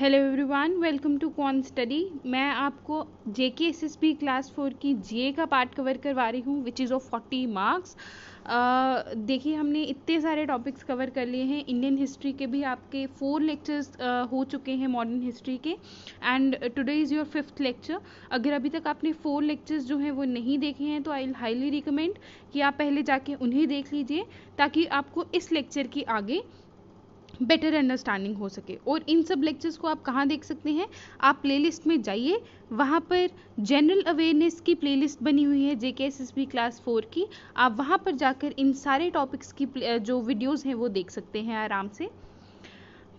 hello everyone welcome to con study मैं आपको J K S S B class four की GA का part cover करवा रही हूँ which is of forty marks देखिए हमने इतने सारे टॉपिक्स कवर कर लिए हैं इंडियन हिस्ट्री के भी आपके फोर लेक्चर्स uh, हो चुके हैं मॉडर्न हिस्ट्री के and today is your fifth lecture अगर अभी तक आपने फोर लेक्चर्स जो हैं वो नहीं देखे हैं तो आई हाईली रिकमेंड कि आप पहले जाके उन्हें देख लीजिए ताकि आपको इस लेक्चर की आगे uh, बेटर अंडरस्टैंडिंग हो सके और इन सब लेक्चर्स को आप कहाँ देख सकते हैं आप प्लेलिस्ट में जाइए वहाँ पर जनरल अवेयरनेस की प्लेलिस्ट बनी हुई है J K S S B class four की आप वहाँ पर जाकर इन सारे टॉपिक्स की जो वीडियोज़ हैं वो देख सकते हैं आराम से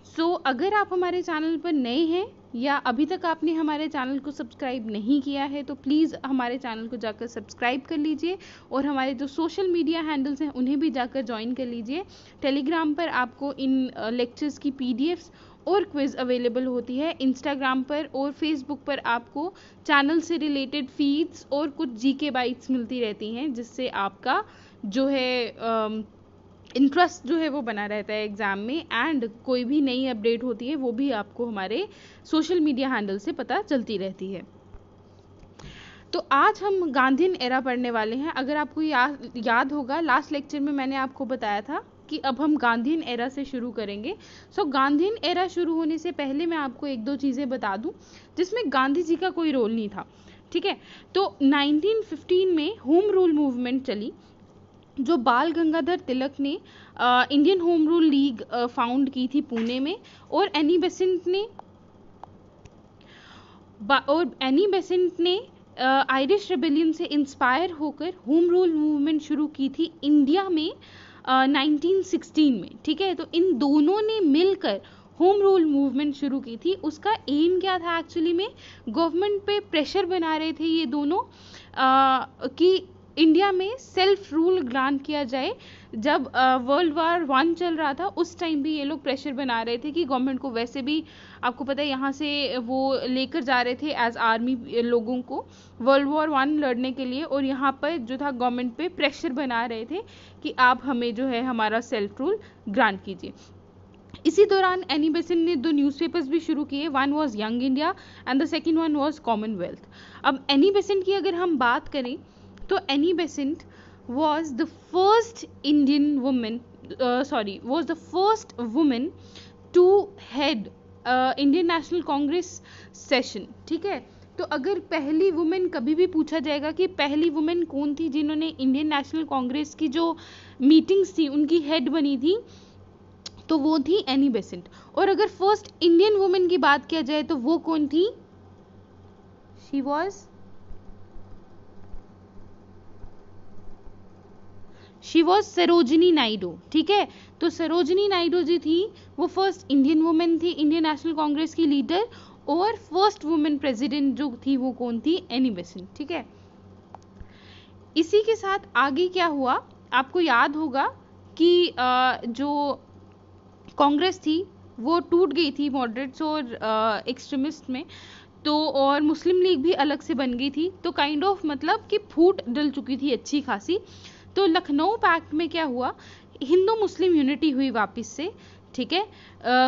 सो so, अगर आप हमारे चैनल पर नए हैं या अभी तक आपने हमारे चैनल को सब्सक्राइब नहीं किया है तो प्लीज़ हमारे चैनल को जाकर सब्सक्राइब कर लीजिए और हमारे जो सोशल मीडिया हैंडल्स हैं उन्हें भी जाकर ज्वाइन कर लीजिए टेलीग्राम पर आपको इन लेक्चर्स की पी और क्विज़ अवेलेबल होती है इंस्टाग्राम पर और फेसबुक पर आपको चैनल से रिलेटेड फीड्स और कुछ जी के बाइट्स मिलती रहती हैं जिससे आपका जो है आ, इंटरेस्ट जो है वो बना रहता है एग्ज़ाम में एंड कोई भी नई अपडेट होती है वो भी आपको हमारे सोशल मीडिया हैंडल से पता चलती रहती है तो आज हम गांधीन एरा पढ़ने वाले हैं अगर आपको या, याद होगा लास्ट लेक्चर में मैंने आपको बताया था कि अब हम गांधीन एरा से शुरू करेंगे सो so, गांधीन एरा शुरू होने से पहले मैं आपको एक दो चीज़ें बता दूं जिसमें गांधी जी का कोई रोल नहीं था ठीक है तो 1915 में होम रूल मूवमेंट चली जो बाल गंगाधर तिलक ने Indian home rule league found की थी पुणे में और एनी बेसेंट ने और एनी बेसेंट ने आयरिश रेबेलियन से इंस्पायर होकर होम रूल मूवमेंट शुरू की थी इंडिया में आ, 1916 में ठीक है तो इन दोनों ने मिलकर होम रूल मूवमेंट शुरू की थी उसका एम क्या था एक्चुअली में गवर्नमेंट पे प्रेशर बना रहे थे ये दोनों आ, कि इंडिया में सेल्फ रूल ग्रांट किया जाए जब वर्ल्ड वार वन चल रहा था उस टाइम भी ये लोग प्रेशर बना रहे थे कि गवर्नमेंट को वैसे भी आपको पता है यहाँ से वो लेकर जा रहे थे एज आर्मी लोगों को वर्ल्ड वॉर वन लड़ने के लिए और यहाँ पर जो था गवर्नमेंट पे प्रेशर बना रहे थे कि आप हमें जो है हमारा सेल्फ रूल ग्रांट कीजिए इसी दौरान एनी बेसेंट ने दो न्यूज़पेपर्स भी शुरू किए one was young India and the second one was Commonwealth अब एनी बेसेंट की अगर हम बात करें तो Annie Besant was the first Indian women sorry was the first women to head Indian National Congress session ठीक है तो अगर पहली वुमेन कभी भी पूछा जाएगा कि पहली वुमेन कौन थी जिन्होंने इंडियन नेशनल कांग्रेस की जो मीटिंग्स थी उनकी हेड बनी थी तो वो थी एनी बेसेंट और अगर फर्स्ट इंडियन वुमेन की बात किया जाए तो वो कौन थी she was she was Sarojini Naidu ठीक है तो सरोजनी नायडू जी थी वो फर्स्ट इंडियन वुमेन थी इंडियन नेशनल कांग्रेस की लीडर और फर्स्ट वुमेन प्रेसिडेंट जो थी वो कौन थी एनी बेसेंट ठीक है इसी के साथ आगे क्या हुआ आपको याद होगा कि जो कांग्रेस थी वो टूट गई थी मॉडरेट्स और एक्सट्रीमिस्ट में तो और मुस्लिम लीग भी अलग से बन गई थी तो काइंड kind ऑफ of मतलब कि फूट डल चुकी थी अच्छी खासी तो लखनऊ पैक्ट में क्या हुआ हिंदू मुस्लिम यूनिटी हुई वापस से ठीक है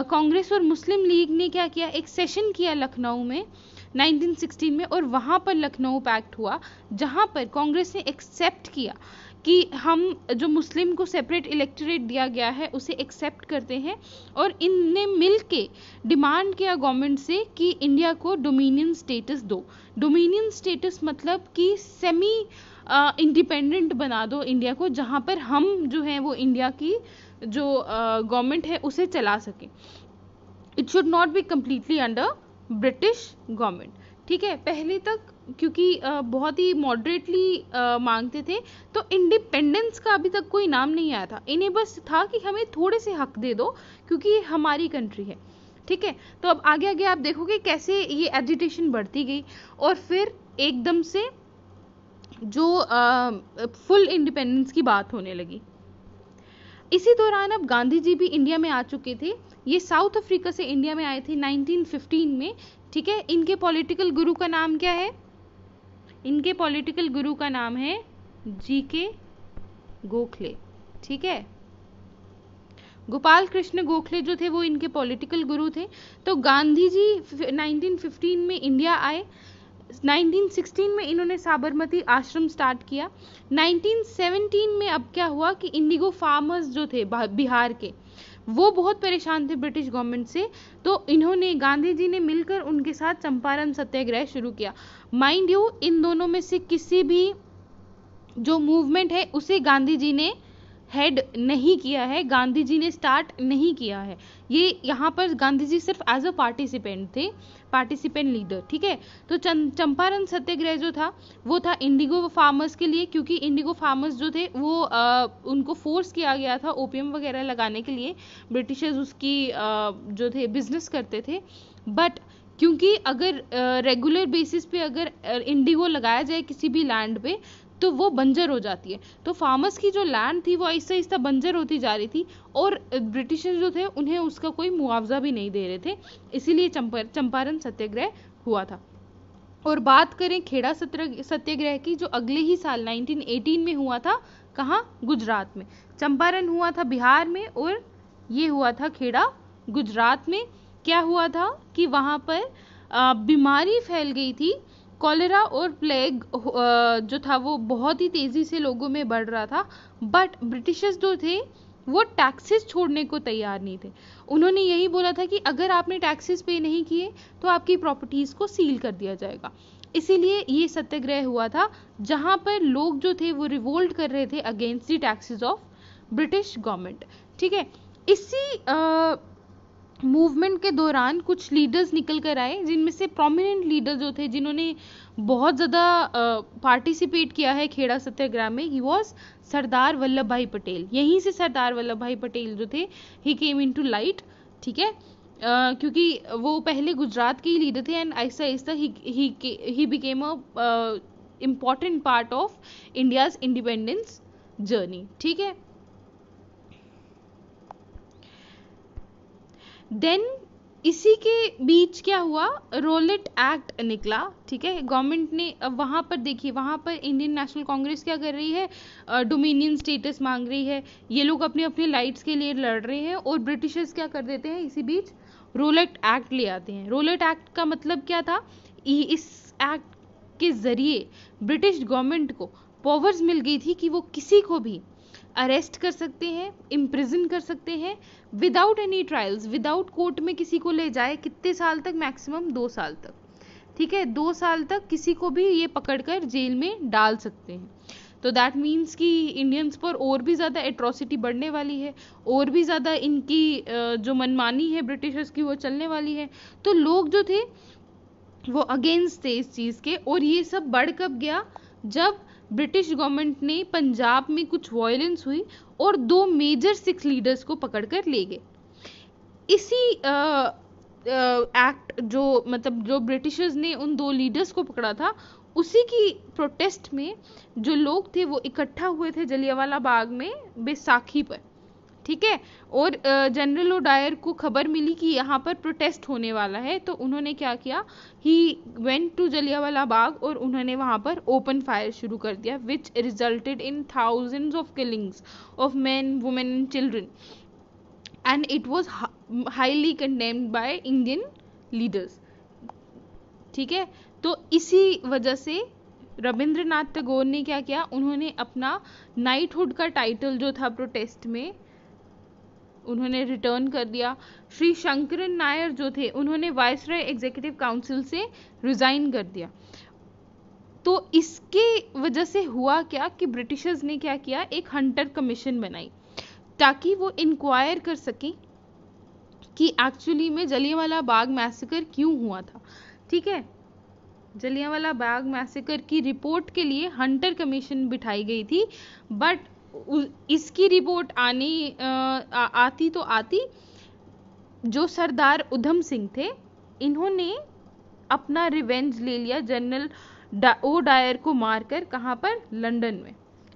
कांग्रेस और मुस्लिम लीग ने क्या किया एक सेशन किया लखनऊ में 1916 में और वहाँ पर लखनऊ पैक्ट हुआ जहाँ पर कांग्रेस ने एक्सेप्ट किया कि हम जो मुस्लिम को सेपरेट इलेक्टोरेट दिया गया है उसे एक्सेप्ट करते हैं और इनने मिल के डिमांड किया गवर्नमेंट से कि इंडिया को डोमिनियन स्टेटस दो डोमिनियन स्टेटस मतलब कि सेमी इंडिपेंडेंट बना दो इंडिया को जहाँ पर हम जो है वो इंडिया की जो गवर्नमेंट है उसे चला सकें it should not be completely under British government ठीक है पहले तक क्योंकि बहुत ही मॉडरेटली मांगते थे तो इंडिपेंडेंस का अभी तक कोई नाम नहीं आया था इन्हें बस था कि हमें थोड़े से हक दे दो क्योंकि ये हमारी कंट्री है ठीक है तो अब आगे आगे आप देखोगे कैसे ये एजिटेशन बढ़ती गई और फिर एकदम से जो आ, फुल इंडिपेंडेंस की बात होने लगी इसी दौरान अब गांधी जी भी इंडिया में आ चुके थे ये साउथ अफ्रीका से इंडिया में आए थे 1915 में ठीक है इनके पॉलिटिकल गुरु का नाम क्या है इनके पॉलिटिकल गुरु का नाम है जी के गोखले ठीक है गोपाल कृष्ण गोखले जो थे वो इनके पॉलिटिकल गुरु थे तो गांधी जी 1915 में इंडिया आए 1916 में इन्होंने साबरमती आश्रम स्टार्ट किया 1917 में अब क्या हुआ कि इंडिगो फार्मर्स जो थे बिहार के वो बहुत परेशान थे ब्रिटिश गवर्नमेंट से तो इन्होंने गांधी जी ने मिलकर उनके साथ चंपारण सत्याग्रह शुरू किया माइंड यू इन दोनों में से किसी भी जो मूवमेंट है उसे गांधी जी ने हेड नहीं किया है गांधी जी ने स्टार्ट नहीं किया है ये यहाँ पर गांधी जी सिर्फ एज अ पार्टिसिपेंट थे पार्टिसिपेंट लीडर ठीक है तो चंपारण सत्याग्रह जो था वो था इंडिगो फार्मर्स के लिए क्योंकि इंडिगो फार्मर्स जो थे वो आ, उनको फोर्स किया गया था ओपीएम वगैरह लगाने के लिए ब्रिटिशर्स उसकी आ, जो थे बिजनेस करते थे बट क्योंकि अगर रेगुलर बेसिस पे अगर इंडिगो लगाया जाए किसी भी लैंड पे तो वो बंजर हो जाती है तो फार्मर्स की जो लैंड थी वो ऐसा ऐसा बंजर होती जा रही थी और ब्रिटिशर्स जो थे उन्हें उसका कोई मुआवजा भी नहीं दे रहे थे इसीलिए चंपारण सत्याग्रह हुआ था और बात करें खेड़ा सत्याग्रह की जो अगले ही साल 1918 में हुआ था कहाँ गुजरात में चंपारण हुआ था बिहार में और ये हुआ था खेड़ा गुजरात में क्या हुआ था कि वहाँ पर बीमारी फैल गई थी कॉलेरा और प्लेग जो था वो बहुत ही तेज़ी से लोगों में बढ़ रहा था बट ब्रिटिशर्स जो थे वो टैक्सेस छोड़ने को तैयार नहीं थे उन्होंने यही बोला था कि अगर आपने टैक्सेस पे नहीं किए तो आपकी प्रॉपर्टीज़ को सील कर दिया जाएगा इसीलिए ये सत्याग्रह हुआ था जहाँ पर लोग जो थे वो रिवोल्ट कर रहे थे against the taxes of British government ठीक है इसी आ, मूवमेंट के दौरान कुछ लीडर्स निकल कर आए जिनमें से प्रोमिनेंट लीडर जो थे जिन्होंने बहुत ज़्यादा पार्टिसिपेट किया है खेड़ा सत्याग्रह में ही वॉज सरदार वल्लभ भाई पटेल यहीं से सरदार वल्लभ भाई पटेल जो थे ही केम इन टू लाइट ठीक है Uh, क्योंकि वो पहले गुजरात के ही लीडर थे एंड आहिस्ता आहिस्ता ही became a important part of India's independence journey ठीक है देन इसी के बीच क्या हुआ रोलेट एक्ट निकला ठीक है गवर्नमेंट ने वहाँ पर देखिए वहाँ पर इंडियन नेशनल कांग्रेस क्या कर रही है डोमिनियन स्टेटस मांग रही है ये लोग अपने अपने लाइट्स के लिए लड़ रहे हैं और ब्रिटिशर्स क्या कर देते हैं इसी बीच रोलेट एक्ट ले आते हैं रोलेट एक्ट का मतलब क्या था इस एक्ट के ज़रिए ब्रिटिश गवर्नमेंट को पावर्स मिल गई थी कि वो किसी को भी अरेस्ट कर सकते हैं इम्प्रिजन कर सकते हैं without any trials without court में किसी को ले जाए कितने साल तक मैक्सिमम दो साल तक ठीक है दो साल तक किसी को भी ये पकड़कर जेल में डाल सकते हैं तो दैट मीन्स कि इंडियंस पर और भी ज़्यादा एट्रॉसिटी बढ़ने वाली है और भी ज़्यादा इनकी जो मनमानी है ब्रिटिशर्स की वो चलने वाली है तो लोग जो थे वो अगेंस्ट थे इस चीज़ के और ये सब बढ़ कब गया जब ब्रिटिश गवर्नमेंट ने पंजाब में कुछ वायलेंस हुई और दो मेजर सिख लीडर्स को पकड़ कर ले गए इसी एक्ट जो मतलब जो ब्रिटिशर्स ने उन दो लीडर्स को पकड़ा था उसी की प्रोटेस्ट में जो लोग थे वो इकट्ठा हुए थे जलियावाला बाग में बैसाखी पर ठीक है और जनरल ओडायर को खबर मिली कि यहाँ पर प्रोटेस्ट होने वाला है तो उन्होंने क्या किया he went to Jallianwala Bagh और उन्होंने वहाँ पर ओपन फायर शुरू कर दिया which resulted in thousands of killings of men women and children and it was highly condemned by Indian leaders ठीक है तो इसी वजह से रविंद्रनाथ टैगोर ने क्या किया उन्होंने अपना नाइटहुड का टाइटल जो था प्रोटेस्ट में उन्होंने रिटर्न कर दिया श्री शंकरन नायर जो थे उन्होंने वायसराय एग्जीक्यूटिव काउंसिल से रिज़ाइन कर दिया तो इसकी वजह से हुआ क्या कि ब्रिटिशर्स ने क्या किया एक हंटर कमीशन बनाई ताकि वो इंक्वायर कर सकें कि एक्चुअली में जलियावाला बाग मैसेकर क्यों हुआ था ठीक है जलियावाला बाग मैसेकर की रिपोर्ट के लिए हंटर कमीशन बिठाई गई थी बट इसकी रिपोर्ट आनी आ, आती तो आती जो सरदार उधम सिंह थे इन्होंने अपना रिवेंज ले लिया जनरल ओ डायर को मारकर कहाँ पर लंदन में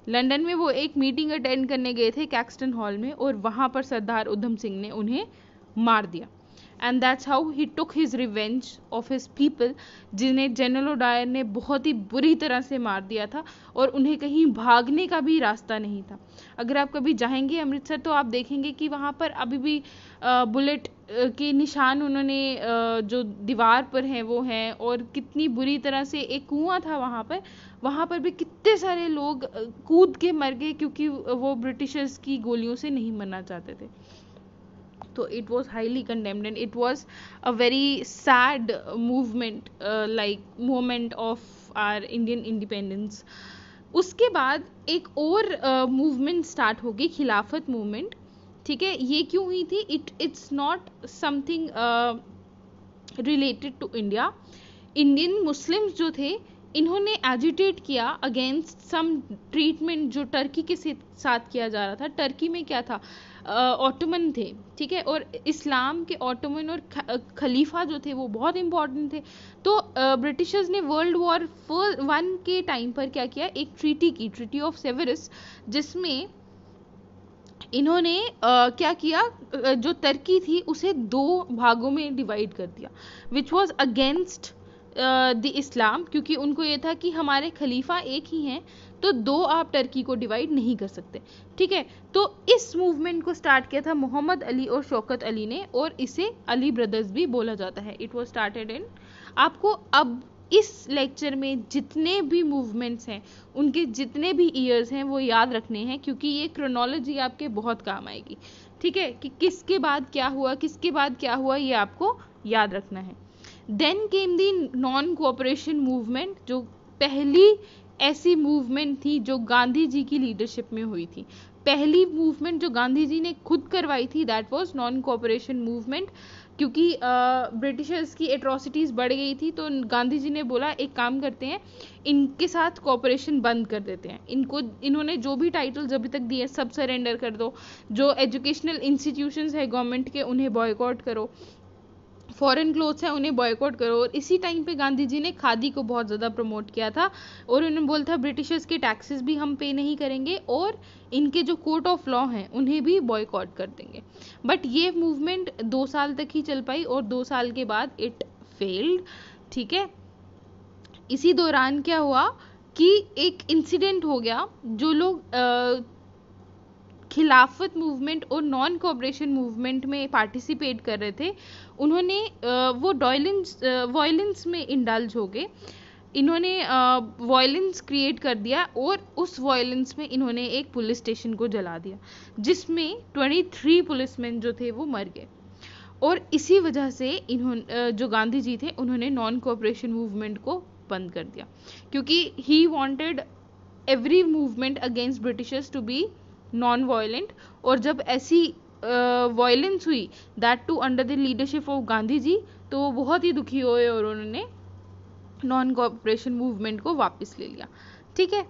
लंदन में वो एक मीटिंग अटेंड करने गए थे कैक्सटन हॉल में और वहाँ पर सरदार उधम सिंह ने उन्हें मार दिया and that's how he took his revenge of his people जिन्हें जनरल ओडायर ने बहुत ही बुरी तरह से मार दिया था और उन्हें कहीं भागने का भी रास्ता नहीं था अगर आप कभी जाएंगे अमृतसर तो आप देखेंगे कि वहाँ पर अभी भी बुलेट के निशान उन्होंने जो दीवार पर हैं वो हैं और कितनी बुरी तरह से एक कुआं था वहाँ पर वहाँ पर भी कितने सारे लोग कूद के मर गए क्योंकि वो ब्रिटिशर्स की गोलियों से नहीं मरना चाहते थे तो it was highly condemned and it was a very sad movement like like of our Indian independence उसके बाद एक और मूवमेंट uh, स्टार्ट होगी खिलाफत मूवमेंट ठीक है ये क्यों हुई थी it it's not something related to India Indian Muslims जो थे इन्होंने एजुटेट किया अगेंस्ट सम ट्रीटमेंट जो टर्की के साथ किया जा रहा था टर्की में क्या था ऑटोमन थे ठीक है और इस्लाम के ऑटोमन और खलीफा जो थे वो बहुत इंपॉर्टेंट थे तो ब्रिटिशर्स ने वर्ल्ड वॉर वन के टाइम पर क्या किया एक ट्रीटी की ट्रीटी ऑफ सेवरस जिसमें इन्होंने आ, क्या किया जो तर्की थी उसे दो भागों में डिवाइड कर दिया which was against the Islam क्योंकि उनको ये था कि हमारे खलीफा एक ही हैं तो दो आप टर्की को डिवाइड नहीं कर सकते ठीक है तो इस मूवमेंट को स्टार्ट किया था मोहम्मद अली और शौकत अली ने और इसे अली ब्रदर्स भी बोला जाता है इट वॉज स्टार्टेड इन आपको अब इस लेक्चर में जितने भी मूवमेंट्स हैं उनके जितने भी ईयर्स हैं वो याद रखने हैं क्योंकि ये क्रोनोलॉजी आपके बहुत काम आएगी ठीक है कि किसके बाद क्या हुआ किसके बाद क्या हुआ ये आपको याद रखना है then came the non cooperation movement जो पहली ऐसी मूवमेंट थी जो गांधी जी की लीडरशिप में हुई थी पहली मूवमेंट जो गांधी जी ने खुद करवाई थी that was non cooperation movement क्योंकि ब्रिटिशर्स की एट्रोसिटीज बढ़ गई थी तो गांधी जी ने बोला एक काम करते हैं इनके साथ कॉपरेशन बंद कर देते हैं इनको इन्होंने जो भी टाइटल्स अभी तक दिए सब सरेंडर कर दो जो एजुकेशनल इंस्टीट्यूशंस है गवर्नमेंट के उन्हें बॉयकॉट करो फॉरेन क्लोथ्स हैं उन्हें बॉयकॉट करो और इसी टाइम पे गांधी जी ने खादी को बहुत ज़्यादा प्रमोट किया था और उन्होंने बोला था ब्रिटिशर्स के टैक्सेस भी हम पे नहीं करेंगे और इनके जो कोर्ट ऑफ लॉ हैं उन्हें भी बॉयकॉट कर देंगे बट ये मूवमेंट दो साल तक ही चल पाई और दो साल के बाद इट फेल्ड ठीक है इसी दौरान क्या हुआ कि एक इंसिडेंट हो गया जो लोग खिलाफत मूवमेंट और नॉन कोऑपरेशन मूवमेंट में पार्टिसिपेट कर रहे थे उन्होंने वो डॉयलेंस वॉयलेंस में इंडल्ज हो गए इन्होंने वॉयलेंस क्रिएट कर दिया और उस वॉयलेंस में इन्होंने एक पुलिस स्टेशन को जला दिया जिसमें 23 पुलिसमैन जो थे वो मर गए और इसी वजह से इन्होंने जो गांधी जी थे उन्होंने नॉन कोऑपरेशन मूवमेंट को बंद कर दिया क्योंकि he wanted every movement against Britishers to be non violent और जब ऐसी वायलेंस uh, हुई that too under the leadership of Gandhi ji तो वो बहुत ही दुखी हुए और उन्होंने नॉन कॉपरेशन मूवमेंट को वापस ले लिया ठीक है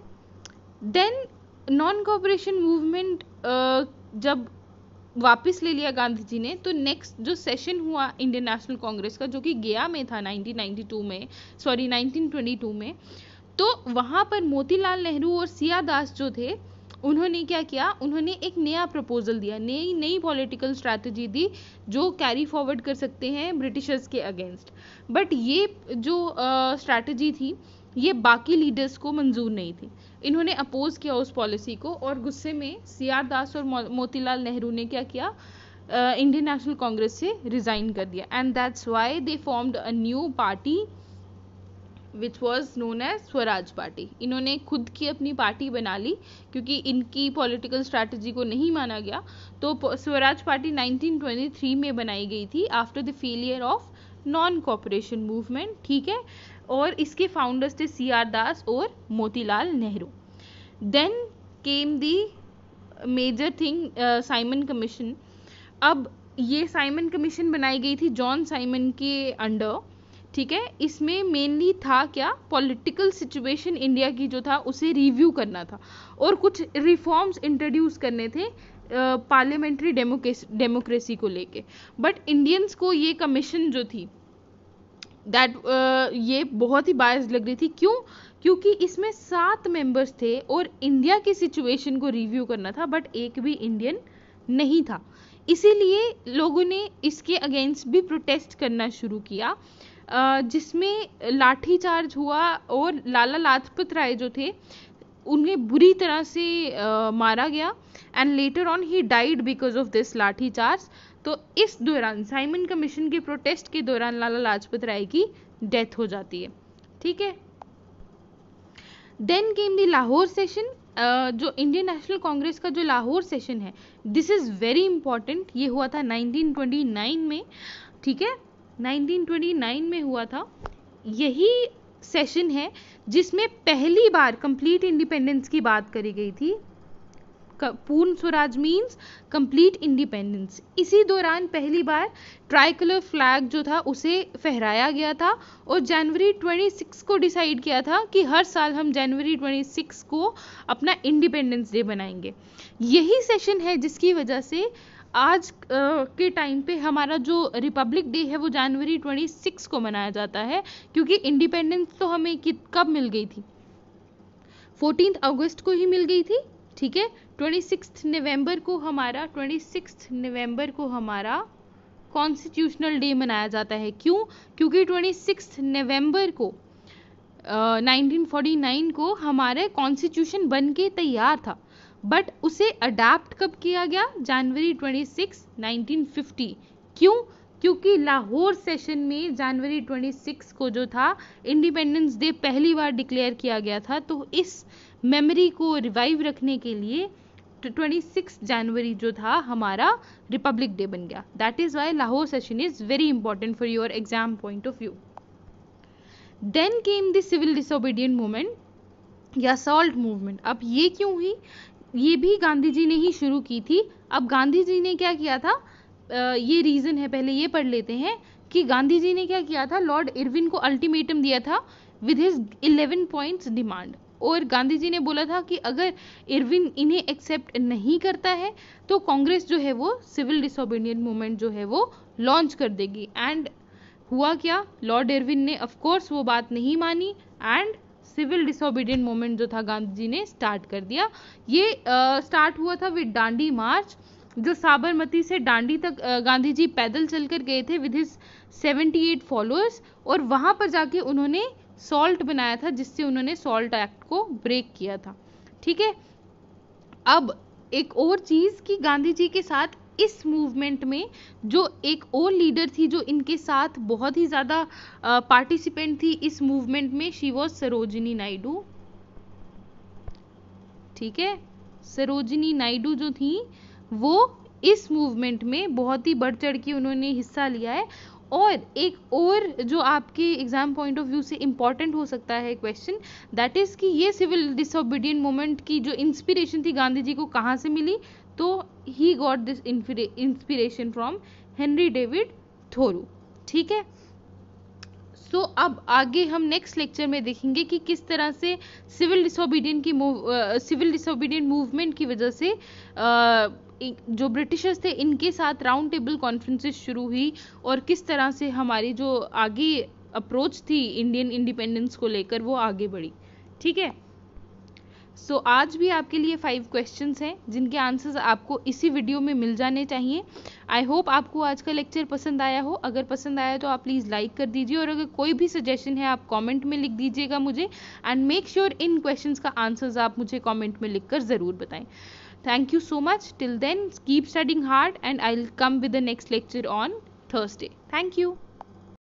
देन नॉन कॉपरेशन मूवमेंट जब वापस ले लिया गांधी जी ने तो नेक्स्ट जो सेशन हुआ इंडियन नेशनल कांग्रेस का जो कि गया में था 1992 में सॉरी 1922 में तो वहाँ पर मोतीलाल नेहरू और सिया दास जो थे उन्होंने क्या किया उन्होंने एक नया प्रपोजल दिया नई नई पॉलिटिकल स्ट्रैटेजी दी जो कैरी फॉरवर्ड कर सकते हैं ब्रिटिशर्स के अगेंस्ट बट ये जो स्ट्रैटेजी थी ये बाकी लीडर्स को मंजूर नहीं थी इन्होंने अपोज किया उस पॉलिसी को और गुस्से में सी आर दास और मोतीलाल नेहरू ने क्या किया इंडियन नेशनल कांग्रेस से रिज़ाइन कर दिया and that's why they formed a new party which was known as Swaraj party इन्होंने खुद की अपनी पार्टी बना ली क्योंकि इनकी पॉलिटिकल स्ट्रैटेजी को नहीं माना गया तो स्वराज पार्टी 1923 में बनाई गई थी after the failure of non cooperation movement ठीक है और इसके फाउंडर्स थे सी आर दास और Motilal Nehru then came the major thing Simon Commission अब ये साइमन कमीशन बनाई गई थी जॉन साइमन के अंडर ठीक है इसमें मेनली था क्या पॉलिटिकल सिचुएशन इंडिया की जो था उसे रिव्यू करना था और कुछ रिफॉर्म्स इंट्रोड्यूस करने थे पार्लियामेंट्री डेमोक्रेसी को लेके बट इंडियंस को ये कमीशन जो थी दैट uh, ये बहुत ही बायस लग रही थी क्यों क्योंकि इसमें सात मेंबर्स थे और इंडिया की सिचुएशन को रिव्यू करना था बट एक भी इंडियन नहीं था इसीलिए लोगों ने इसके अगेंस्ट भी प्रोटेस्ट करना शुरू किया जिसमें लाठीचार्ज हुआ और लाला लाजपत राय जो थे उन्हें बुरी तरह से मारा गया and later on he died because of this lathi charge तो इस दौरान साइमन कमीशन के प्रोटेस्ट के दौरान लाला लाजपत राय की डेथ हो जाती है ठीक है then came the Lahore session जो इंडियन नेशनल कांग्रेस का जो लाहौर सेशन है दिस इज़ वेरी इंपॉर्टेंट ये हुआ था 1929 में ठीक है 1929 में हुआ था यही सेशन है जिसमें पहली बार कंप्लीट इंडिपेंडेंस की बात करी गई थी पूर्ण स्वराज मीन्स कंप्लीट इंडिपेंडेंस इसी दौरान पहली बार ट्राइकलर फ्लैग जो था उसे फहराया गया था और जनवरी 26 को डिसाइड किया था कि हर साल हम जनवरी 26 को अपना इंडिपेंडेंस डे बनाएंगे यही सेशन है जिसकी वजह से आज के टाइम पे हमारा जो रिपब्लिक डे है वो जनवरी ट्वेंटी सिक्स को मनाया जाता है क्योंकि इंडिपेंडेंस तो हमें कब मिल गई थी फोर्टीन अगस्त को ही मिल गई थी ठीक है ट्वेंटी सिक्स नवम्बर को हमारा ट्वेंटी सिक्स नवम्बर को हमारा कॉन्स्टिट्यूशनल डे मनाया जाता है क्यों क्योंकि ट्वेंटी सिक्स नवम्बर को नाइनटीन uh, 1949 को हमारे कॉन्स्टिट्यूशन बन के तैयार था बट उसे अडाप्ट कब किया गया जनवरी 26, 1950 क्यों क्योंकि लाहौर सेशन में जनवरी 26 को जो था इंडिपेंडेंस डे पहली बार डिक्लेयर किया गया था तो इस मेमोरी को रिवाइव रखने के लिए 26 जनवरी जो था हमारा रिपब्लिक डे बन गया that is why Lahore session is very important for your exam point of view then came the civil disobedient movement या सॉल्ट मूवमेंट अब ये क्यों हुई ये भी गांधी जी ने ही शुरू की थी अब गांधी जी ने क्या किया था ये रीज़न है पहले ये पढ़ लेते हैं कि गांधी जी ने क्या किया था लॉर्ड इरविन को अल्टीमेटम दिया था with his eleven points demand और गांधी जी ने बोला था कि अगर इरविन इन्हें एक्सेप्ट नहीं करता है तो कांग्रेस जो है वो सिविल डिसोबीडियंट मूवमेंट जो है वो लॉन्च कर देगी एंड हुआ क्या लॉर्ड इरविन ने ऑफकोर्स वो बात नहीं मानी एंड सिविल डिसोबीडियंट मूवमेंट जो था गांधी जी ने स्टार्ट कर दिया ये आ, स्टार्ट हुआ था विद डांडी मार्च जो साबरमती से डांडी तक गांधी जी पैदल चलकर गए थे विद हिज 78 फॉलोअर्स और वहां पर जाके उन्होंने सॉल्ट बनाया था जिससे उन्होंने सॉल्ट एक्ट को ब्रेक किया था ठीक है अब एक और चीज़ कि गांधी जी के साथ इस मूवमेंट में जो एक और लीडर थी जो इनके साथ बहुत ही ज़्यादा पार्टिसिपेंट थी इस मूवमेंट में शी वॉज सरोजिनी नायडू ठीक है सरोजिनी नायडू जो थी वो इस मूवमेंट में बहुत ही बढ़ चढ़ के उन्होंने हिस्सा लिया है और एक और जो आपके एग्जाम पॉइंट ऑफ व्यू से इम्पॉर्टेंट हो सकता है क्वेश्चन दैट इज़ कि ये सिविल डिसोबिडियन मूवमेंट की जो इंस्पिरेशन थी गांधी जी को कहाँ से मिली तो he got this inspiration from Henry David Thoreau ठीक है सो so, अब आगे हम नेक्स्ट लेक्चर में देखेंगे कि किस तरह से सिविल डिसोबीडियंट की मूव सिविल डिसोबीडियंट मूवमेंट की वजह से uh, जो ब्रिटिशर्स थे इनके साथ राउंड टेबल कॉन्फ्रेंसेस शुरू हुई और किस तरह से हमारी जो आगे अप्रोच थी इंडियन इंडिपेंडेंस को लेकर वो आगे बढ़ी ठीक है सो so, आज भी आपके लिए फाइव क्वेश्चन हैं जिनके आंसर्स आपको इसी वीडियो में मिल जाने चाहिए आई होप आपको आज का लेक्चर पसंद आया हो अगर पसंद आया तो आप प्लीज़ लाइक कर दीजिए और अगर कोई भी सजेशन है आप कमेंट में लिख दीजिएगा मुझे एंड मेक श्योर इन क्वेश्चन का आंसर्स आप मुझे कॉमेंट में लिख ज़रूर बताएं thank you so much till then keep studying hard and I will come with the next lecture on Thursday thank you